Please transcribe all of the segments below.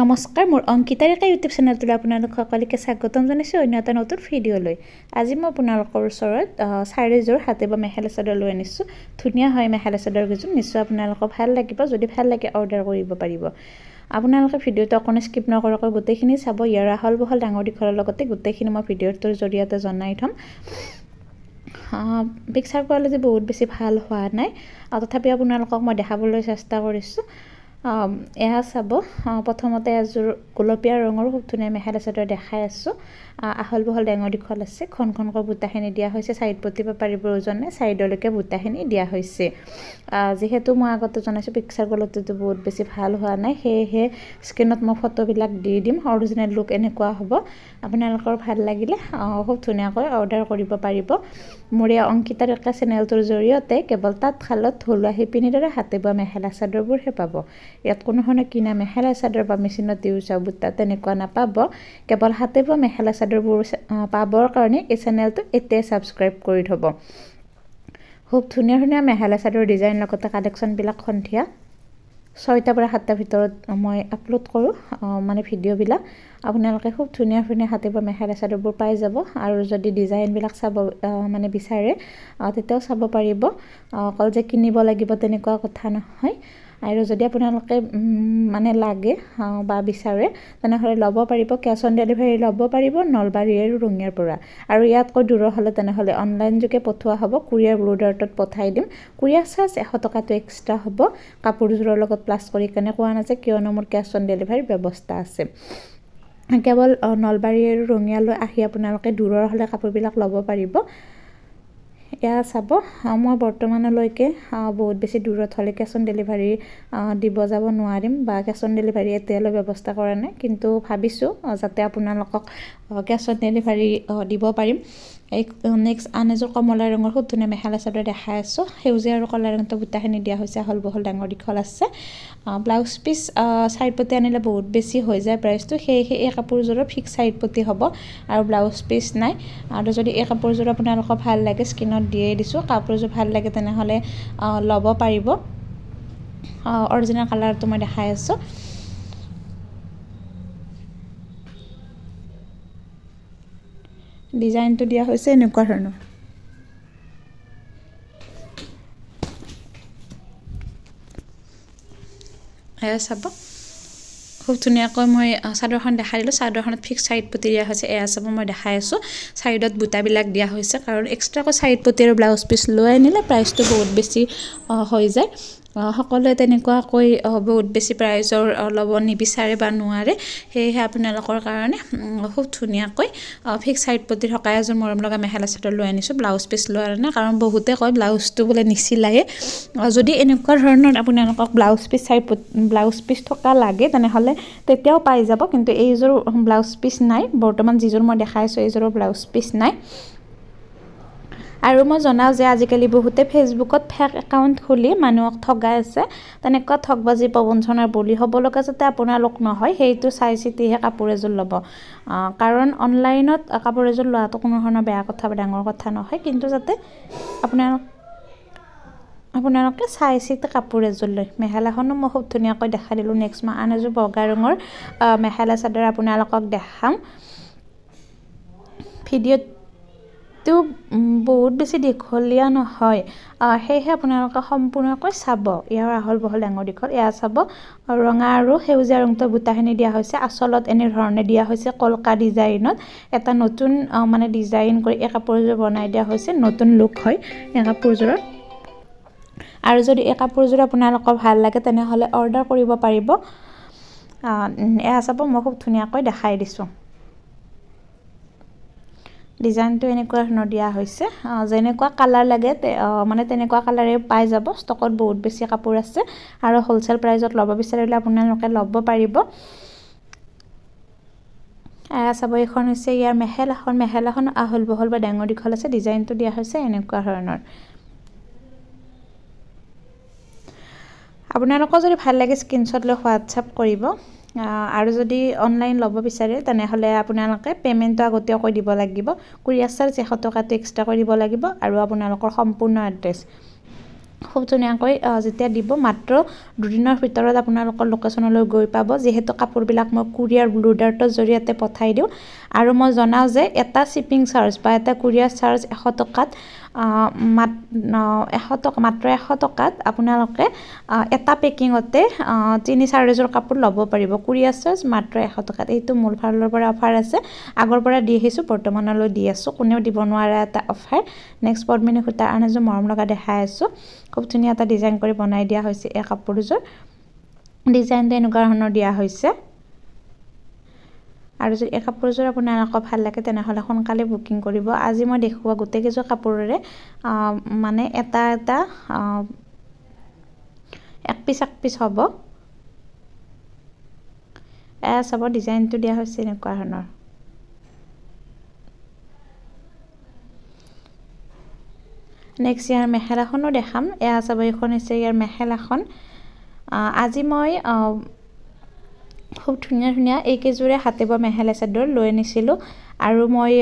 নমস্কাৰ মোৰ অংকিতা ডেকা ইউটিউব চেনেলটোলৈ আপোনালোক সকলোকে স্বাগতম জনাইছোঁ অন্য এটা নতুন ভিডিঅ'লৈ আজি মই আপোনালোকৰ ওচৰত চাৰিযোৰ হাতে বা মেখেলা চাদৰ লৈ আনিছোঁ ধুনীয়া হয় মেখেলা চাদৰ চাদৰকেইযোৰ নিশ্চয় আপোনালোকক ভাল লাগিব যদি ভাল লাগে অৰ্ডাৰ কৰিব পাৰিব আপোনালোকে ভিডিঅ'টো অকণ স্কিপ নকৰাকৈ গোটেইখিনি চাব ইয়াৰ আহল বহল ডাঙৰ দীঘলৰ লগতে গোটেইখিনি মই ভিডিঅ'টোৰ জৰিয়তে জনাই থ'ম পিকচাৰ কোৱালিটি বহুত বেছি ভাল হোৱা নাই তথাপি আপোনালোকক মই দেখাবলৈ চেষ্টা কৰিছোঁ এয়া চাব প্ৰথমতে এযোৰ গোলপীয়া ৰঙৰ খুব ধুনীয়া মেখেলা চাদৰ দেখাই আছোঁ আহল বহল ডাঙৰ দীঘল আছে খন খনকৈ বুটাখিনি দিয়া হৈছে ছাইড প্ৰতি পাৰিব ওজনে ছাইডলৈকে বুটাখিনি দিয়া হৈছে যিহেতু মই আগতে জনাইছোঁ পিকচাৰ কোৱালিটিটো বহুত বেছি ভাল হোৱা নাই সেয়েহে স্ক্ৰীণত মই ফটোবিলাক দি দিম অৰিজিনেল লুক এনেকুৱা হ'ব আপোনালোকৰ ভাল লাগিলে খুব ধুনীয়াকৈ অৰ্ডাৰ কৰিব পাৰিব মোৰ এই অংকিতা ডেকা চেনেলটোৰ জৰিয়তে কেৱল তাঁতশালত থলুৱা শিপিনীৰ দৰে হাতে বোৱা মেখেলা চাদৰবোৰহে পাব ইয়াত কোনো ধৰণৰ কিনা মেখেলা চাদৰ বা মেচিনত ইউজ হোৱা বুটা তেনেকুৱা নাপাব কেৱল হাতে বোৱা মেখেলা চাদৰবোৰ পাবৰ কাৰণে এই চেনেলটো এতিয়াই ছাবস্ক্ৰাইব কৰি থ'ব খুব ধুনীয়া ধুনীয়া মেখেলা চাদৰ ডিজাইন লগতে কালেকশ্যনবিলাক সন্ধিয়া ছয়টাৰ পৰা সাতটাৰ ভিতৰত মই আপলোড কৰোঁ মানে ভিডিঅ'বিলাক আপোনালোকে খুব ধুনীয়া ধুনীয়া হাতে বোৱা মেখেলা চাদৰবোৰ পাই যাব আৰু যদি ডিজাইনবিলাক চাব মানে বিচাৰে তেতিয়াও চাব পাৰিব অকল যে কিনিব লাগিব তেনেকুৱা কথা নহয় আৰু যদি আপোনালোকে মানে লাগে বা বিচাৰে তেনেহ'লে ল'ব পাৰিব কেচ অন ডেলিভাৰী ল'ব পাৰিব নলবাৰী আৰু ৰঙিয়াৰ পৰা আৰু ইয়াতকৈ দূৰৰ হ'লে তেনেহ'লে অনলাইন যোগে পঠোৱা হ'ব কুৰিয়াৰ ব্লু ডাৰ্টত পঠাই দিম কুৰিয়াৰ চাৰ্জ এশ টকাটো এক্সট্ৰা হ'ব কাপোৰযোৰৰ লগত প্লাছ কৰি কেনে কোৱা নাযায় কিয়নো মোৰ কেচ অন ডেলিভাৰীৰ ব্যৱস্থা আছে কেৱল নলবাৰী আৰু ৰঙিয়ালৈ আহি আপোনালোকে দূৰৰ হ'লে কাপোৰবিলাক ল'ব পাৰিব এয়া চাব মই বৰ্তমানলৈকে বহুত বেছি দূৰত হ'লে কেছ অন ডেলিভাৰী দিব যাব নোৱাৰিম বা কেছ অন ডেলিভাৰী এতিয়ালৈ ব্যৱস্থা কৰা নাই কিন্তু ভাবিছোঁ যাতে আপোনালোকক কেছ অন ডেলিভাৰী দিব পাৰিম এই নেক্সট uh, আন এযোৰ কমলা ৰঙৰ খুব ধুনীয়া মেখেলা চাদৰ দেখাই আছোঁ সেউজীয়া আৰু কলা ৰঙটো বুটাখিনি দিয়া হৈছে আহল বহল ডাঙৰ দীঘল আছে ব্লাউজ পিচ চাইড প্ৰতি আনিলে বহুত বেছি হৈ যায় প্ৰাইচটো সেয়েহে এই কাপোৰযোৰৰ ফিক্স চাইড প্ৰতি হ'ব আৰু ব্লাউজ পিচ নাই আৰু যদি এই কাপোৰযোৰ আপোনালোকৰ ভাল লাগে স্কিনত দিয়েই দিছোঁ কাপোৰযোৰ ভাল লাগে তেনেহ'লে ল'ব পাৰিব অৰিজিনেল কালাৰটো মই দেখাই আছোঁ ডিজাইনটো দিয়া হৈছে এনেকুৱা ধৰণৰ এয়া চাব খুব ধুনীয়াকৈ মই চাদৰখন দেখাই দিলোঁ চাদৰখনত ফিক্স ছাইড পতি দিয়া হৈছে এয়া চাব মই দেখাই আছোঁ ছাইডত বুটাবিলাক দিয়া হৈছে কাৰণ এক্সট্ৰাকৈ ছাইড পতি আৰু ব্লাউজ পিচ লৈ আনিলে প্ৰাইচটো বহুত বেছি হৈ যায় সকলোৱে তেনেকুৱাকৈ বহুত বেছি প্ৰাইজৰ ল'ব নিবিচাৰে বা নোৱাৰে সেয়েহে আপোনালোকৰ কাৰণে খুব ধুনীয়াকৈ ফিক্স ছাইড প্ৰতি থকা এযোৰ মৰম লগা মেখেলা চাদৰ লৈ আনিছোঁ ব্লাউজ পিচ লোৱাৰ কাৰণে কাৰণ বহুতে কয় ব্লাউজটো বোলে নিচিলায়ে যদি এনেকুৱা ধৰণৰ আপোনালোকক blouse piece side blouse piece থকা লাগে তেনেহ'লে তেতিয়াও পাই যাব কিন্তু এইযোৰ ব্লাউজ পিচ নাই বৰ্তমান যিযোৰ মই দেখাইছোঁ এইযোৰৰ ব্লাউজ পিচ নাই আৰু মই জনাওঁ যে আজিকালি বহুতে ফেচবুকত ফেক একাউণ্ট খুলি মানুহক ঠগাই আছে তেনেকুৱা ঠগবাজি প্ৰবঞ্চনাৰ বলি হ'ব লগা যাতে আপোনালোক নহয় সেইটো চাই চিতিহে কাপোৰ এযোৰ ল'ব কাৰণ অনলাইনত কাপোৰ এযোৰ লোৱাটো কোনো ধৰণৰ বেয়া কথা বা ডাঙৰ কথা নহয় কিন্তু যাতে আপোনালোক আপোনালোকে চাই চিতি কাপোৰ এযোৰ লৈ মেখেলাখনো মই খুব ধুনীয়াকৈ দেখা দিলোঁ নেক্সট মই আন এযোৰ বগা ৰঙৰ মেখেলা চাদৰ আপোনালোকক দেখাম ভিডিঅ'ত তেওঁ বহুত বেছি দীঘলীয়া নহয় সেয়েহে আপোনালোকে সম্পূৰ্ণকৈ চাব ইয়াৰ আহল বহল ডাঙৰ দীঘল এয়া চাব ৰঙা আৰু সেউজীয়া ৰংটো বুটাখিনি দিয়া হৈছে আচলত এনেধৰণে দিয়া হৈছে কলকা ডিজাইনত এটা নতুন মানে ডিজাইন কৰি এই কাপোৰযোৰ বনাই দিয়া হৈছে নতুন লুক হয় এই কাপোৰযোৰত আৰু যদি এই কাপোৰযোৰ আপোনালোকৰ ভাল লাগে তেনেহ'লে অৰ্ডাৰ কৰিব পাৰিব এয়া চাব মই খুব ধুনীয়াকৈ দেখাই দিছোঁ ডিজাইনটো এনেকুৱা ধৰণৰ দিয়া হৈছে যেনেকুৱা কালাৰ লাগে মানে তেনেকুৱা কালাৰে পাই যাব ষ্টকত বহুত বেছি কাপোৰ আছে আৰু হ'লচেল প্ৰাইজত ল'ব বিচাৰিলে আপোনালোকে ল'ব পাৰিব এয়া চাব এইখন হৈছে ইয়াৰ মেখেলাখন মেখেলাখন আহল বহল বা ডাঙৰ দীঘল আছে ডিজাইনটো দিয়া হৈছে এনেকুৱা ধৰণৰ আপোনালোকৰ যদি ভাল লাগে স্ক্ৰীনশ্বট লৈ হোৱাটছআপ কৰিব আৰু যদি অনলাইন ল'ব বিচাৰে তেনেহ'লে আপোনালোকে পে'মেণ্টটো আগতীয়াকৈ দিব লাগিব কুৰিয়াৰ চাৰ্জ এশ টকাটো এক্সট্ৰাকৈ দিব লাগিব আৰু আপোনালোকৰ সম্পূৰ্ণ এড্ৰেছ খুব ধুনীয়াকৈ যেতিয়া দিব মাত্ৰ দুদিনৰ ভিতৰত আপোনালোকৰ লোকেশ্যনলৈ গৈ পাব যিহেতু কাপোৰবিলাক মই কুৰিয়াৰ ব্লুডাৰ্টৰ জৰিয়তে পঠাই দিওঁ আৰু মই জনাওঁ যে এটা শ্বিপিং চাৰ্জ বা এটা কুৰিয়াৰ চাৰ্জ এশ টকাত মাত এশ টকা মাত্ৰ এশ টকাত আপোনালোকে এটা পেকিঙতে তিনি চাৰিযোৰ কাপোৰ ল'ব পাৰিব কুৰিয়া চাৰ্জ মাত্ৰ এশ টকাত এইটো মোৰ ফালৰ পৰা অফাৰ আছে আগৰ পৰা দি আহিছোঁ বৰ্তমানলৈ দি আছোঁ কোনেও দিব নোৱাৰা এটা অফাৰ নেক্সট পদ্মিনি সূতাৰ আন এযোৰ মৰম লগা দেখাই আছোঁ খুব ধুনীয়া এটা ডিজাইন কৰি বনাই দিয়া হৈছে এই কাপোৰযোৰ ডিজাইনটো এনেকুৱা ধৰণৰ দিয়া হৈছে আৰু যদি এই কাপোৰযোৰ আপোনাৰ আকৌ ভাল লাগে তেনেহ'লে সোনকালে বুকিং কৰিব আজি মই দেখুওৱা গোটেইকেইযোৰ কাপোৰৰে মানে এটা এটা এক পিচ এক পিচ হ'ব এয়া চাব ডিজাইনটো দিয়া হৈছে এনেকুৱা ধৰণৰ নেক্সট ইয়াৰ মেখেলাখনো দেখাম এয়া চাব এইখন হৈছে ইয়াৰ মেখেলাখন আজি মই খুব ধুনীয়া ধুনীয়া এইকেইযোৰে হাতে বোৱা মেখেলা চাদৰ লৈ আনিছিলোঁ আৰু মই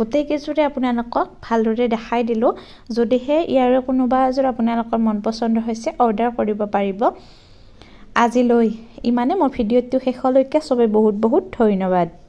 গোটেইকেইযোৰে আপোনালোকক ভালদৰে দেখাই দিলোঁ যদিহে ইয়াৰে কোনোবা এযোৰ আপোনালোকৰ মন পচন্দ হৈছে অৰ্ডাৰ কৰিব পাৰিব আজিলৈ ইমানে মোৰ ভিডিঅ'টো শেষলৈকে চবেই বহুত বহুত ধন্যবাদ